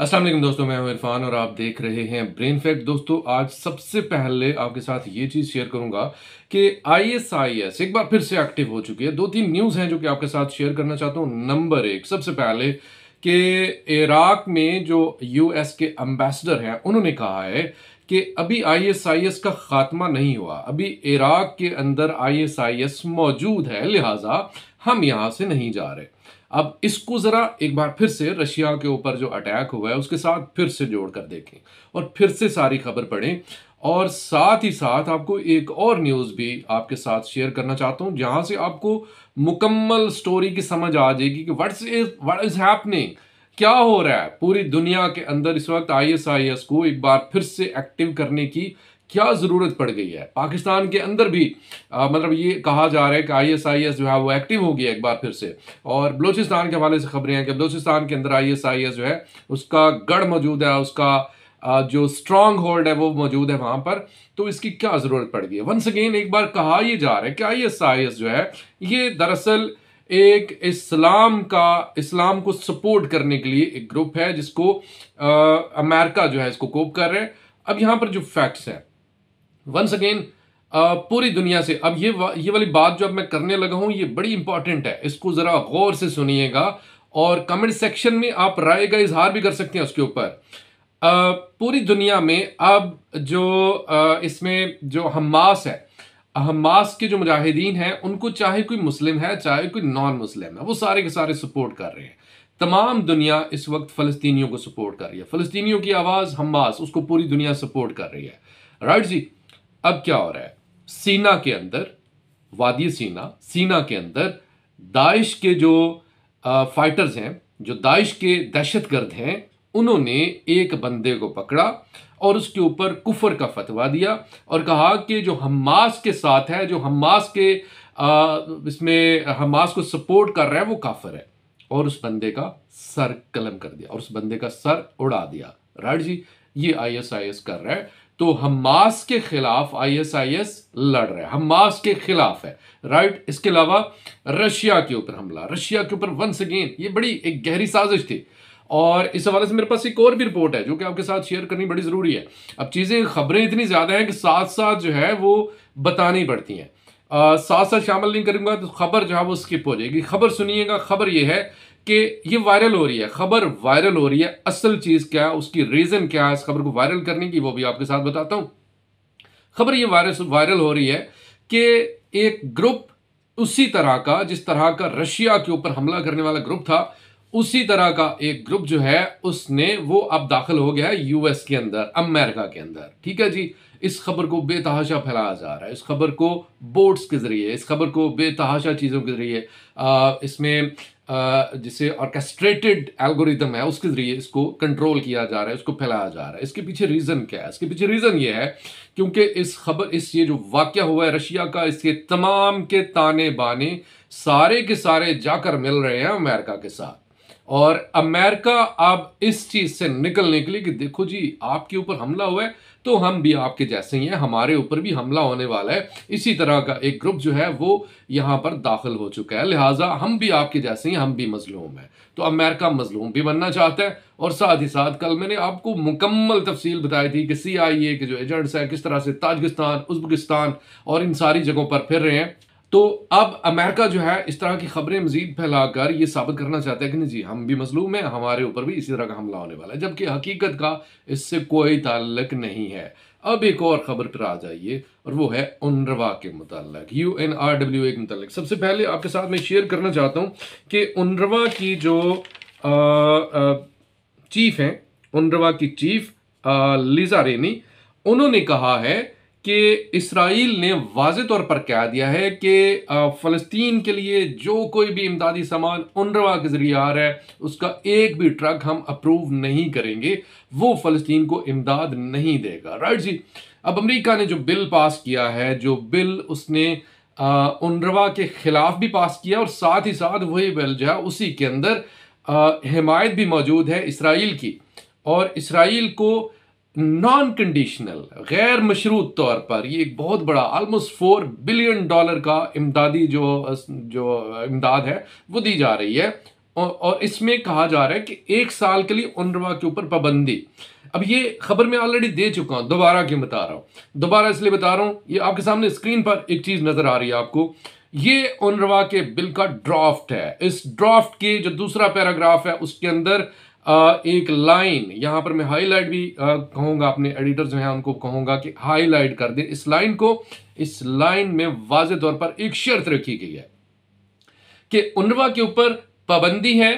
असलम दोस्तों मैं हूं इरफान और आप देख रहे हैं ब्रेन फैक्ट दोस्तों आज सबसे पहले आपके साथ ये चीज़ शेयर करूंगा कि आईएसआईएस एक बार फिर से एक्टिव हो चुकी है दो तीन न्यूज़ हैं जो कि आपके साथ शेयर करना चाहता हूं नंबर एक सबसे पहले कि इराक में जो यूएस के अम्बेसडर हैं उन्होंने कहा है कि अभी आई का खात्मा नहीं हुआ अभी इराक के अंदर आई मौजूद है लिहाजा हम यहाँ से नहीं जा रहे अब इसको ज़रा एक बार फिर से रशिया के ऊपर जो अटैक हुआ है उसके साथ फिर से जोड़ कर देखें और फिर से सारी खबर पढ़ें और साथ ही साथ आपको एक और न्यूज़ भी आपके साथ शेयर करना चाहता हूं जहां से आपको मुकम्मल स्टोरी की समझ आ जाएगी कि what's is what is happening क्या हो रहा है पूरी दुनिया के अंदर इस वक्त आईएसआईएस को एक बार फिर से एक्टिव करने की क्या ज़रूरत पड़ गई है पाकिस्तान के अंदर भी आ, मतलब ये कहा जा रहा है कि आई एस आई एस जो है वो एक्टिव हो गया एक बार फिर से और बलूचिस्तान के हवाले से खबरें हैं कि बलूचिस्तान के अंदर आई एस आई एस जो है उसका गढ़ मौजूद है उसका आ, जो स्ट्रॉन्ग होल्ड है वो मौजूद है वहाँ पर तो इसकी क्या ज़रूरत पड़ गई है वंस अगेन एक बार कहा यह जा रहा है कि आई एस आई एस जो है ये दरअसल एक इस्लाम का इस्लाम को सपोर्ट करने के लिए एक ग्रुप है जिसको अमेरिका जो है इसको कोप कर रहे हैं अब यहाँ पर जो फैक्ट्स हैं वंस अगेन पूरी दुनिया से अब ये वा, ये वाली बात जो अब मैं करने लगा हूँ ये बड़ी इंपॉर्टेंट है इसको ज़रा गौर से सुनिएगा और कमेंट सेक्शन में आप राय का इजहार भी कर सकते हैं उसके ऊपर पूरी दुनिया में अब जो आ, इसमें जो हमास है हमास के जो मुजाहिदीन हैं उनको चाहे कोई मुस्लिम है चाहे कोई नॉन मुस्लिम है वो सारे के सारे सपोर्ट कर रहे हैं तमाम दुनिया इस वक्त फ़लस्तीनियों को सपोर्ट कर रही है फ़लस्तीनियों की आवाज़ हमास उसको पूरी दुनिया सपोर्ट कर रही है राइट जी अब क्या हो रहा है सीना के अंदर वादी सीना सीना के अंदर दाइश के जो आ, फाइटर्स हैं जो दाइश के दहशत गर्द हैं उन्होंने एक बंदे को पकड़ा और उसके ऊपर कुफर का फतवा दिया और कहा कि जो हमास के साथ है जो हमास के आ, इसमें हमास को सपोर्ट कर रहा है वो काफर है और उस बंदे का सर कलम कर दिया और उस बंदे का सर उड़ा दिया राइट जी ये आईएसआईएस कर रहा है तो हमास के खिलाफ आईएसआईएस लड़ रहा है हमास के खिलाफ है राइट इसके अलावा रशिया के ऊपर हमला रशिया के ऊपर वंस अगेन ये बड़ी एक गहरी साजिश थी और इस हवाले से मेरे पास एक और भी रिपोर्ट है जो कि आपके साथ शेयर करनी बड़ी ज़रूरी है अब चीज़ें खबरें इतनी ज़्यादा हैं कि साथ साथ जो है वो बतानी पड़ती हैं साथ साथ शामिल नहीं करूँगा तो खबर जो है वो स्किप हो जाएगी खबर सुनिएगा खबर ये है कि ये वायरल हो रही है खबर वायरल हो रही है असल चीज़ क्या है उसकी रीज़न क्या है इस खबर को वायरल करने की वो भी आपके साथ बताता हूं खबर ये वायरस वायरल हो रही है कि एक ग्रुप उसी तरह का जिस तरह का रशिया के ऊपर हमला करने वाला ग्रुप था उसी तरह का एक ग्रुप जो है उसने वो अब दाखिल हो गया है यूएस के अंदर अमेरिका के अंदर ठीक है जी इस खबर को बेतहाशा फैलाया जा रहा है इस खबर को बोट्स के ज़रिए इस खबर को बेतहाशा चीज़ों के ज़रिए इसमें जिसे ऑर्केस्ट्रेटेड एल्गोरिदम है उसके जरिए इसको कंट्रोल किया जा रहा है इसको फैलाया जा रहा है इसके पीछे रीज़न क्या है इसके पीछे रीज़न ये है क्योंकि इस खबर इस ये जो वाक्य हुआ है रशिया का इसके तमाम के ताने बाने सारे के सारे जाकर मिल रहे हैं अमेरिका के साथ और अमेरिका अब इस चीज़ से निकलने के लिए कि देखो जी आपके ऊपर हमला हुआ है तो हम भी आपके जैसे ही हैं हमारे ऊपर भी हमला होने वाला है इसी तरह का एक ग्रुप जो है वो यहां पर दाखिल हो चुका है लिहाजा हम भी आपके जैसे ही हम भी मजलूम हैं तो अमेरिका मजलूम भी बनना चाहता है और साथ ही साथ कल मैंने आपको मुकम्मल तफसील बताई थी कि सी आई ए के जो एजेंट्स हैं किस तरह से ताजकिस्तान उजबकिस्तान और इन सारी जगहों पर फिर रहे हैं तो अब अमेरिका जो है इस तरह की खबरें मजीद फैलाकर ये साबित करना चाहता है कि नहीं जी हम भी मजलूम हैं हमारे ऊपर भी इसी तरह का हमला होने वाला है जबकि हकीकत का इससे कोई ताल्लक नहीं है अब एक और खबर पर आ जाइए और वो है उनरवा के मुतल U N R W A के मुतल सबसे पहले आपके साथ मैं शेयर करना चाहता हूँ कि उनरवा की जो आ, आ, चीफ हैं उनरवा की चीफ आ, लिजा रेनी उन्होंने कहा है कि इसराइल ने वाज तौर पर कह दिया है कि फ़लस्तीन के लिए जो कोई भी इमदादी सामान उनरवा के ज़रिए आ रहा है उसका एक भी ट्रक हम अप्रूव नहीं करेंगे वो फ़लस्तीन को इमदाद नहीं देगा राइट जी अब अमेरिका ने जो बिल पास किया है जो बिल उसने उनरवा के ख़िलाफ़ भी पास किया और साथ ही साथ वही बिल जो है उसी के अंदर हिमायत भी मौजूद है इसराइल की और इसराइल को नॉन कंडीशनल गैर मशरूत तौर पर ये एक बहुत बड़ा आलमोस्ट फोर बिलियन डॉलर का इमदादी जो जो इमदाद है वो दी जा रही है और, और इसमें कहा जा रहा है कि एक साल के लिए उनरवा के ऊपर पाबंदी अब ये खबर मैं ऑलरेडी दे चुका हूँ दोबारा क्यों बता रहा हूँ दोबारा इसलिए बता रहा हूँ ये आपके सामने स्क्रीन पर एक चीज़ नज़र आ रही है आपको ये उनरवा के बिल का ड्राफ्ट है इस ड्राफ्ट के जो दूसरा पैराग्राफ है उसके अंदर एक लाइन यहां पर मैं हाईलाइट भी कहूंगा अपने एडिटर जो है उनको कहूंगा कि हाईलाइट कर दे इस लाइन को इस लाइन में वाज तौर पर एक शर्त रखी गई है कि उनवा के ऊपर पाबंदी है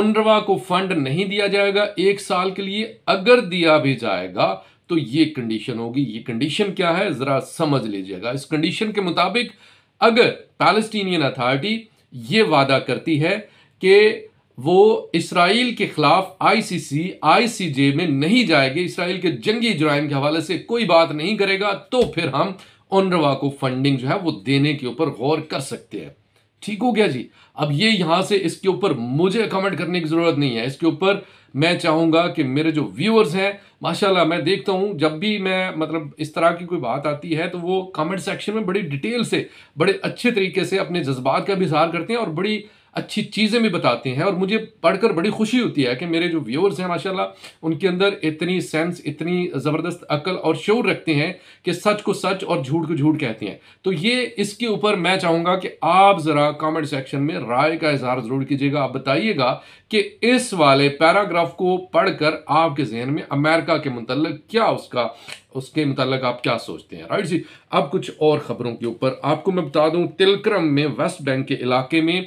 उनवा को फंड नहीं दिया जाएगा एक साल के लिए अगर दिया भी जाएगा तो ये कंडीशन होगी ये कंडीशन क्या है ज़रा समझ लीजिएगा इस कंडीशन के मुताबिक अगर पैलेस्टीनियन अथॉरिटी ये वादा करती है कि वो इसराइल के खिलाफ आईसीसी आईसीजे में नहीं जाएगी इसराइल के जंगी जुराइम के हवाले से कोई बात नहीं करेगा तो फिर हम ऑनरवा को फंडिंग जो है वो देने के ऊपर गौर कर सकते हैं ठीक हो गया जी अब ये यहाँ से इसके ऊपर मुझे कमेंट करने की ज़रूरत नहीं है इसके ऊपर मैं चाहूंगा कि मेरे जो व्यूअर्स हैं माशाल्लाह मैं देखता हूँ जब भी मैं मतलब इस तरह की कोई बात आती है तो वो कमेंट सेक्शन में बड़ी डिटेल से बड़े अच्छे तरीके से अपने जज्बात का भी इजहार करते हैं और बड़ी अच्छी चीज़ें भी बताते हैं और मुझे पढ़कर बड़ी खुशी होती है कि मेरे जो व्यूअर्स हैं माशाल्लाह उनके अंदर इतनी सेंस इतनी ज़बरदस्त अकल और शोर रखते हैं कि सच को सच और झूठ को झूठ कहते हैं तो ये इसके ऊपर मैं चाहूँगा कि आप ज़रा कमेंट सेक्शन में राय का इजहार ज़रूर कीजिएगा आप बताइएगा कि इस वाले पैराग्राफ को पढ़कर आपके जहन में अमेरिका के मतलब क्या उसका उसके मतलब आप क्या सोचते हैं राइट जी अब कुछ और ख़बरों के ऊपर आपको मैं बता दूं तिलक्रम में वेस्ट बैंक के इलाके में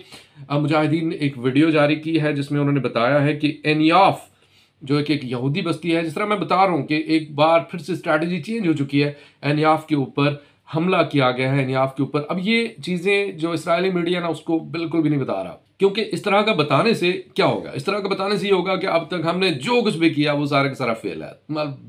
मुजाहिदीन ने एक वीडियो जारी की है जिसमें उन्होंने बताया है कि एनियाफ जो एक, एक यहूदी बस्ती है जिस तरह मैं बता रहा हूँ कि एक बार फिर से स्ट्रैटेजी चेंज हो चुकी है एनियाफ के ऊपर हमला किया गया है एनियाफ के ऊपर अब ये चीज़ें जो इसराइली मीडिया ना उसको बिल्कुल भी नहीं बता रहा क्योंकि इस तरह का बताने से क्या होगा इस तरह का बताने से ये होगा कि अब तक हमने जो कुछ भी किया वो सारा का सारा फेल है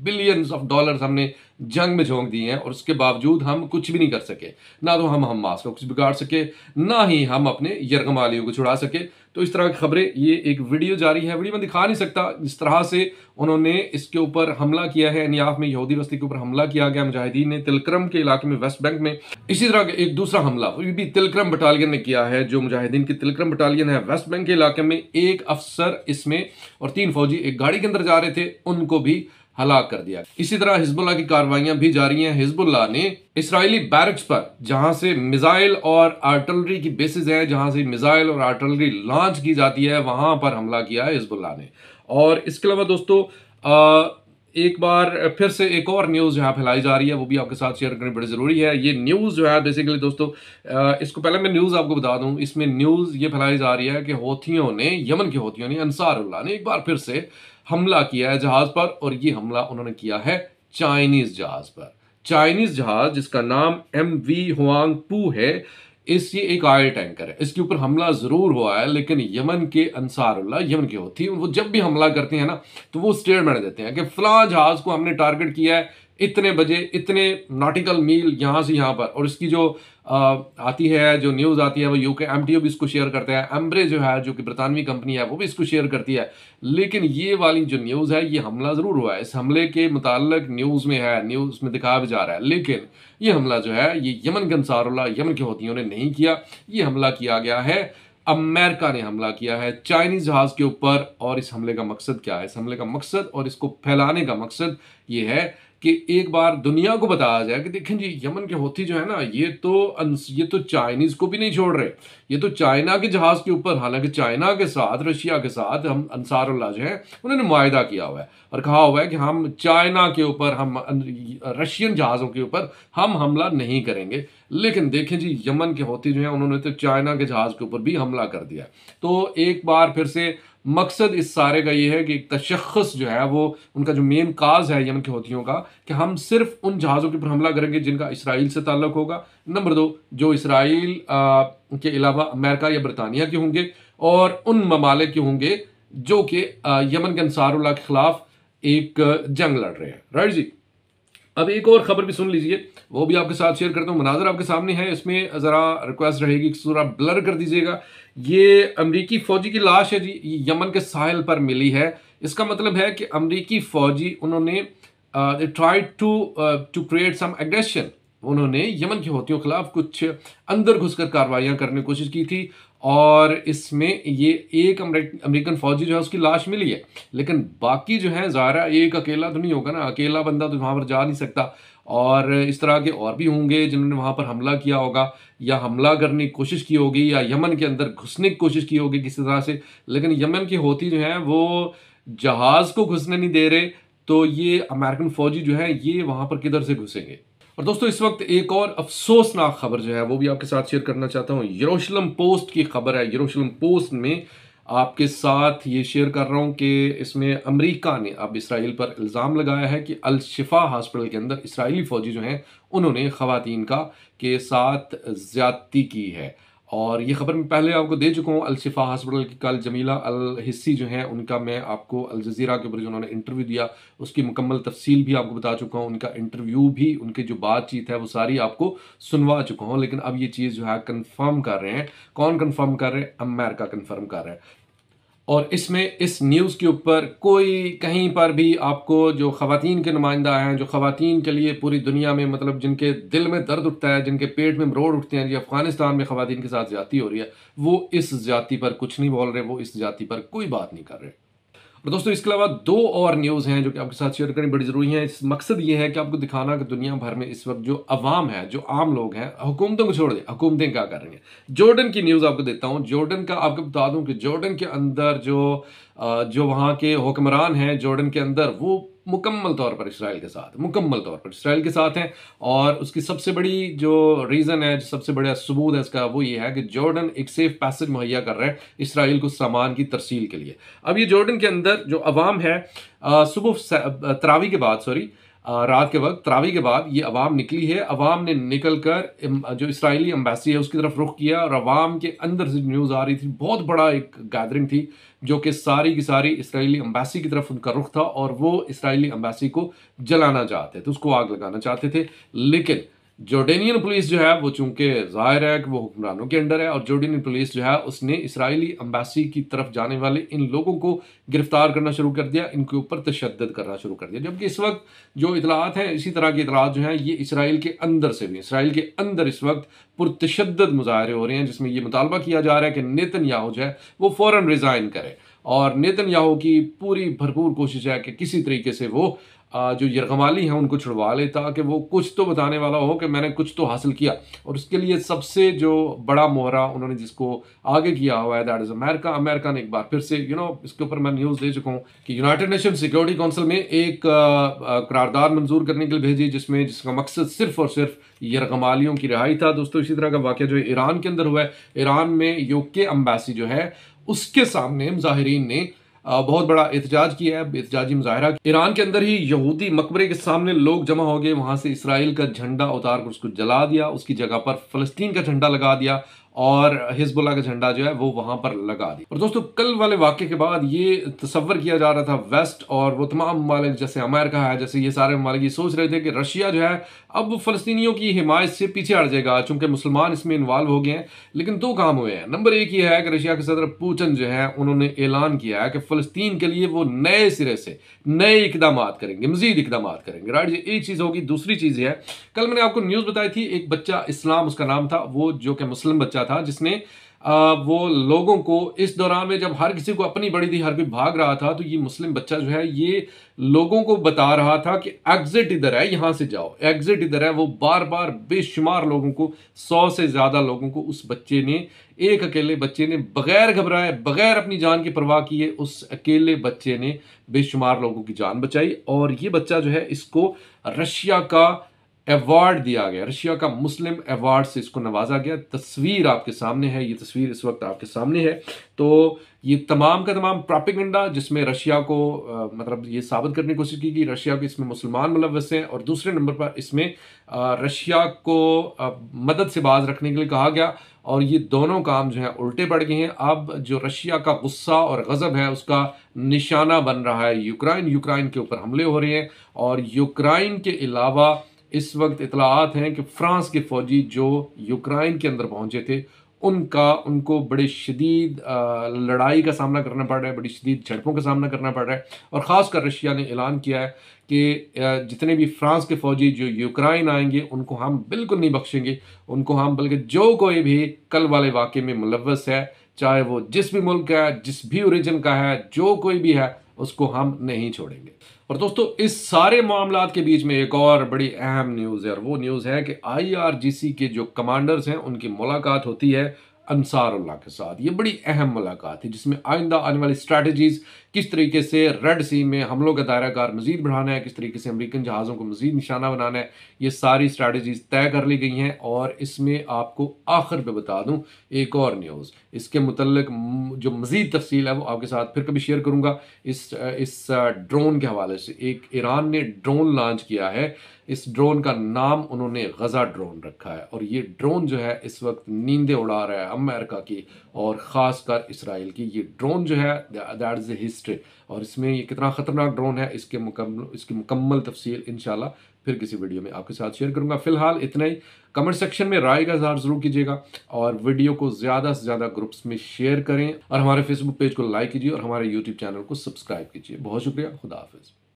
बिलियंस ऑफ डॉलर्स हमने जंग में झोंक दिए हैं और उसके बावजूद हम कुछ भी नहीं कर सके ना तो हम हमास को कुछ बिगाड़ सके ना ही हम अपने यरगम वालियों को छुड़ा सके तो इस तरह की खबरें ये एक वीडियो जारी है वीडियो में दिखा नहीं सकता जिस तरह से उन्होंने इसके ऊपर हमला किया है अनियाफ में यहूदी बस्ती के ऊपर हमला किया गया मुजाहिदीन ने तिलक्रम के इलाके में वेस्ट बैंक में इसी तरह का एक दूसरा हमला भी तिलक्रम बटालियन ने किया है जो मुजाहिदीन की तिलक्रम बटालियन है वेस्ट बैंक के इलाके में एक अफसर इसमें और तीन फौजी एक गाड़ी के अंदर जा रहे थे उनको भी हलाक कर दिया इसी तरह हिजबुल्ला की कार्रवाइयां भी जारी हैं हिजबुल्ला ने इसराइली बैरक्स पर जहां से मिसाइल और आर्टिलरी की बेसिस हैं जहां से मिसाइल और आर्टिलरी लॉन्च की जाती है वहां पर हमला किया है हिजबुल्ला ने और इसके अलावा दोस्तों आ, एक बार फिर से एक और न्यूज़ जो है फैलाई जा रही है वो भी आपके साथ शेयर करनी बड़ी ज़रूरी है ये न्यूज़ जो है बेसिकली दोस्तों इसको पहले मैं न्यूज़ आपको बता दूं इसमें न्यूज़ ये फैलाई जा रही है कि होथियों ने यमन के होथियों ने अंसारुल्ला ने एक बार फिर से हमला किया है जहाज पर और ये हमला उन्होंने किया है चाइनीज जहाज पर चाइनीज जहाज जिसका नाम एम वी हुआंग टू है इस ये एक ऑयल टैंकर है इसके ऊपर हमला ज़रूर हुआ है लेकिन यमन के अंसारुल्ला यमन के होती है वो जब भी हमला करते हैं ना तो वो स्टेटमेंट देते हैं कि फला जहाज़ को हमने टारगेट किया है इतने बजे इतने नॉटिकल मील यहाँ से यहाँ पर और इसकी जो आ, आती है जो न्यूज़ आती है वो यूके एम भी इसको शेयर करते हैं एम्ब्रे जो है जो कि बरतानवी कंपनी है वो भी इसको शेयर करती है लेकिन ये वाली जो न्यूज़ है ये हमला ज़रूर हुआ है इस हमले के मुतल न्यूज़ में है न्यूज़ में दिखाया भी जा रहा है लेकिन ये हमला जो है ये यमन के अंसारुल्ला यमन के होतीयों ने नहीं किया ये हमला किया गया है अमेरिका ने हमला किया है चाइनीज जहाज के ऊपर और इस हमले का मकसद क्या है इस हमले का मकसद और इसको फैलाने का मकसद ये है कि एक बार दुनिया को बताया जाए कि देखें जी यमन के होती जो है ना ये तो ये तो चाइनीज को भी नहीं छोड़ रहे ये तो चाइना के जहाज के ऊपर हालांकि चाइना के साथ रशिया के साथ हम अंसारुल्ला जो है उन्होंने मुआदा किया हुआ है और कहा हुआ है कि हम चाइना के ऊपर हम अं, रशियन जहाज़ों के ऊपर हम हमला नहीं करेंगे लेकिन देखें जी यमन के होती जो है उन्होंने तो चाइना के जहाज़ के ऊपर भी हमला कर दिया तो एक बार फिर से मकसद इस सारे का ये है कि एक तशखस जो है वो उनका जो मेन काज है यमन के हौतियों का कि हम सिर्फ उन जहाज़ों के ऊपर हमला करेंगे जिनका इसराइल से ताल्लुक होगा नंबर दो जो इसराइल के अलावा अमेरिका या बरतानिया के होंगे और उन ममालिक के होंगे जो कि यमन के अनसारुल्ला के ख़िलाफ़ एक जंग लड़ रहे हैं राइट जी अब एक और खबर भी सुन लीजिए वो भी आपके साथ शेयर करता हूँ मनाजर आपके सामने है इसमें ज़रा रिक्वेस्ट रहेगी कि ब्लर कर दीजिएगा ये अमरीकी फ़ौजी की लाश है जी यमन के साहिल पर मिली है इसका मतलब है कि अमरीकी फ़ौजी उन्होंने try to to create some aggression उन्होंने यमन की हौतियों खिलाफ कुछ अंदर घुसकर कार्रवाइयां करने की कोशिश की थी और इसमें ये एक अमेरिकन फौजी जो है उसकी लाश मिली है लेकिन बाकी जो है ज़ारा एक अकेला तो नहीं होगा ना अकेला बंदा तो वहाँ पर जा नहीं सकता और इस तरह के और भी होंगे जिन्होंने वहाँ पर हमला किया होगा या हमला करने की कोशिश की होगी या यमन के अंदर घुसने की कोशिश की होगी किसी तरह से लेकिन यमन की होती जो है वो जहाज़ को घुसने नहीं दे रहे तो ये अमेरिकन फ़ौजी जो है ये वहाँ पर किधर से घुसेंगे और दोस्तों इस वक्त एक और अफसोसनाक खबर जो है वो भी आपके साथ शेयर करना चाहता हूँ यरूशलम पोस्ट की खबर है यरूशलम पोस्ट में आपके साथ ये शेयर कर रहा हूँ कि इसमें अमेरिका ने अब इसराइल पर इल्ज़ाम लगाया है कि अल शिफा हॉस्पिटल के अंदर इसराइली फ़ौजी जो हैं उन्होंने ख़वातीन का के साथ ज़्यादती की है और ये ख़बर मैं पहले आपको दे चुका हूँ अलशिफा हॉस्पिटल की कल जमीला अल हिस्सी जो हैं उनका मैं आपको अल जजीरा के ऊपर जो उन्होंने इंटरव्यू दिया उसकी मुकम्मल तफसील भी आपको बता चुका हूँ उनका इंटरव्यू भी उनकी जो बातचीत है वो सारी आपको सुनवा चुका हूँ लेकिन अब ये चीज़ जो है कन्फर्म कर रहे हैं कौन कन्फर्म कर रहे हैं अमेरिका कन्फर्म कर रहे हैं और इसमें इस न्यूज़ के ऊपर कोई कहीं पर भी आपको जो ख़वान के नुमाइंदा हैं जो ख़वान के लिए पूरी दुनिया में मतलब जिनके दिल में दर्द उठता है जिनके पेट में मरोड़ उठते हैं जो अफ़गानिस्तान में ख़वान के साथ ज़्यादा हो रही है वो इस ज़्यादा पर कुछ नहीं बोल रहे वो इस ज़्यादा पर कोई बात नहीं कर रहे दोस्तों इसके अलावा दो और न्यूज़ हैं जो कि आपके साथ शेयर करनी बड़ी ज़रूरी है इस मकसद ये है कि आपको दिखाना कि दुनिया भर में इस वक्त जो अवाम है जो आम लोग हैं हुकूमतों को छोड़ दें हुकूमतें क्या कर रही हैं जॉर्डन की न्यूज़ आपको देता हूँ जॉर्डन का आपको बता दूँ कि जॉर्डन के अंदर जो जो वहाँ के हुक्मरान हैं जॉर्डन के अंदर वो मुकम्मल तौर पर इसराइल के साथ मुकम्मल तौर पर इसराइल के साथ हैं और उसकी सबसे बड़ी जो रीज़न है जो सबसे बड़ा सबूत है इसका वो ये है कि जॉर्डन एक सेफ पैसेज मुहैया कर रहा है इसराइल को सामान की तरसील के लिए अब ये जॉर्डन के अंदर जो अवाम है सुबह तरावी के बाद सॉरी रात के वक्त तरावी के बाद ये अवाम निकली है अवाम ने निकल कर जो इसराइली अम्बेसी है उसकी तरफ रुख किया और अवाम के अंदर से न्यूज़ आ रही थी बहुत बड़ा एक गैदरिंग थी जो कि सारी की सारी इसराइली अम्बेसी की तरफ उनका रुख था और वो इसराइली अम्बेसी को जलाना चाहते थे उसको आग लगाना चाहते थे लेकिन जोर्डेनियन पुलिस जो है वो चूंकि जाहिर है कि वो हुक्मरानों के अंडर है और जोर्डेनियन पुलिस जो है उसने इसराइली अम्बेसी की तरफ जाने वाले इन लोगों को गिरफ्तार करना शुरू कर दिया इनके ऊपर तशद करना शुरू कर दिया जबकि इस वक्त जो इतलात हैं इसी तरह की इतलात जो हैं ये इसराइल के अंदर से भी इसराइल के अंदर इस वक्त पुरतशद मुजाहरे हो रहे हैं जिसमें ये मुतालबा किया जा रहा है कि नेतन याहू जो है वो फ़ौर रिज़ाइन करें और नेतन याहू की पूरी भरपूर कोशिश है कि किसी तरीके से वो जो यरगमाली हैं उनको छुड़वा ले ताकि वो कुछ तो बताने वाला हो कि मैंने कुछ तो हासिल किया और उसके लिए सबसे जो बड़ा मोहरा उन्होंने जिसको आगे किया हुआ है दैट इज़ अमेरिका अमेरिका ने एक बार फिर से यू you नो know, इसके ऊपर मैं न्यूज़ दे चुका हूँ कि यूनाइटेड नेशन सिक्योरिटी काउंसिल में एक करारदार मंजूर करने के लिए भेजी जिसमें जिसका मकसद सिर्फ और सिर्फ यरगमालियों की रिहाई था दोस्तों इसी तरह का वाक्य जो ईरान के अंदर हुआ है ईरान में यूके अम्बेसी जो है उसके सामने मुजाहरीन ने बहुत बड़ा एहतजाज किया है एहतजाजी मुजाहरा ईरान के अंदर ही यहूदी मकबरे के सामने लोग जमा हो गए वहां से इसराइल का झंडा उतार कर उसको जला दिया उसकी जगह पर फलस्तीन का झंडा लगा दिया और हिजबुल्ला का झंडा जो है वो वहां पर लगा दिया और दोस्तों कल वाले वाक्य के बाद ये तस्वर किया जा रहा था वेस्ट और वो तमाम ममालिक जैसे अमेरिका है जैसे ये सारे ममालिक सोच रहे थे कि रशिया जो है अब फलस्तियों की हिमायत से पीछे हट जाएगा चूंकि मुसलमान इसमें इन्वॉल्व हो गए हैं लेकिन दो काम हुए हैं नंबर एक ये है कि रशिया के सदर पूटन जो है उन्होंने ऐलान किया है कि फलस्तीन के लिए वो नए सिरे से नए इकदाम करेंगे मजीद इकदाम करेंगे राइट ये एक चीज़ होगी दूसरी चीज़ यह है कल मैंने आपको न्यूज़ बताई थी एक बच्चा इस्लाम उसका नाम था वो जो कि मुस्लिम बच्चा किया था जिसने वो लोगों को इस दौरान में जब हर किसी को अपनी बड़ी थी हर कोई भाग रहा था तो ये मुस्लिम बच्चा जो है ये लोगों को बता रहा था कि एग्जिट इधर है यहाँ से जाओ एग्जिट इधर है वो बार बार बेशुमार लोगों को सौ से ज़्यादा लोगों को उस बच्चे ने एक अकेले बच्चे ने बगैर घबराए बगैर अपनी जान की परवाह किए उस अकेले बच्चे ने बेशुमार लोगों की जान बचाई और ये बच्चा जो है इसको रशिया का अवार्ड दिया गया रशिया का मुस्लिम अवार्ड से इसको नवाजा गया तस्वीर आपके सामने है ये तस्वीर इस वक्त आपके सामने है तो ये तमाम का तमाम प्रापिकंडा जिसमें रशिया को आ, मतलब ये साबित करने की कोशिश की गई रशिया को इसमें मुसलमान मुलवस हैं और दूसरे नंबर पर इसमें रशिया को आ, मदद से बाज रखने के लिए कहा गया और ये दोनों काम जो है उल्टे पड़ गए हैं अब जो रशिया का गुस्सा और गज़ब है उसका निशाना बन रहा है यूक्राइन यूक्राइन के ऊपर हमले हो रहे हैं और यूक्राइन के अलावा इस वक्त इतलात हैं कि फ्रांस के फौजी जो यूक्राइन के अंदर पहुंचे थे उनका उनको बड़े शदीद लड़ाई का सामना करना पड़ रहा है बड़ी शदीद झड़पों का सामना करना पड़ रहा है और ख़ासकर रशिया ने ऐलान किया है कि जितने भी फ्रांस के फौजी जो यूक्राइन आएंगे उनको हम बिल्कुल नहीं बख्शेंगे उनको हम बल्कि जो कोई भी कल वाले वाक़े में मुलवस है चाहे वो जिस भी मुल्क का है जिस भी ओरिजिन का है जो कोई भी है उसको हम नहीं छोड़ेंगे और दोस्तों इस सारे मामला के बीच में एक और बड़ी अहम न्यूज़ है और वो न्यूज़ है कि आईआरजीसी के जो कमांडर्स हैं उनकी मुलाकात होती है अंसारुल्लाह के साथ ये बड़ी अहम मुलाकात है जिसमें आइंदा आने वाली स्ट्रैटेजीज किस तरीके से रेड सी में हमलों का दायरा कार मजीद बढ़ाना है किस तरीके से अमेरिकन जहाज़ों को मजीद निशाना बनाना है ये सारी स्ट्रैटेजीज तय कर ली गई हैं और इसमें आपको आखिर में बता दूं एक और न्यूज़ इसके मुतलक जो मज़ीद तफसील है वो आपके साथ फिर कभी शेयर करूँगा इस इस ड्रोन के हवाले से एक ईरान ने ड्रोन लॉन्च किया है इस ड्रोन का नाम उन्होंने गज़ा ड्रोन रखा है और ये ड्रोन जो है इस वक्त नींदे उड़ा रहा है अमेरिका की और ख़ासकर इसराइल की ये ड्रोन जो है दैट इज़ हिस्ट्री और इसमें ये कितना ख़तरनाक ड्रोन है इसके मुकम्मल इसकी मुकम्मल तफसील इन फिर किसी वीडियो में आपके साथ शेयर करूंगा फिलहाल इतना ही कमेंट सेक्शन में राय का इजहार ज़रूर कीजिएगा और वीडियो को ज़्यादा से ज़्यादा ग्रुप्स में शेयर करें और हमारे फेसबुक पेज को लाइक कीजिए और हमारे यूट्यूब चैनल को सब्सक्राइब कीजिए बहुत शुक्रिया खुदा हाफिज़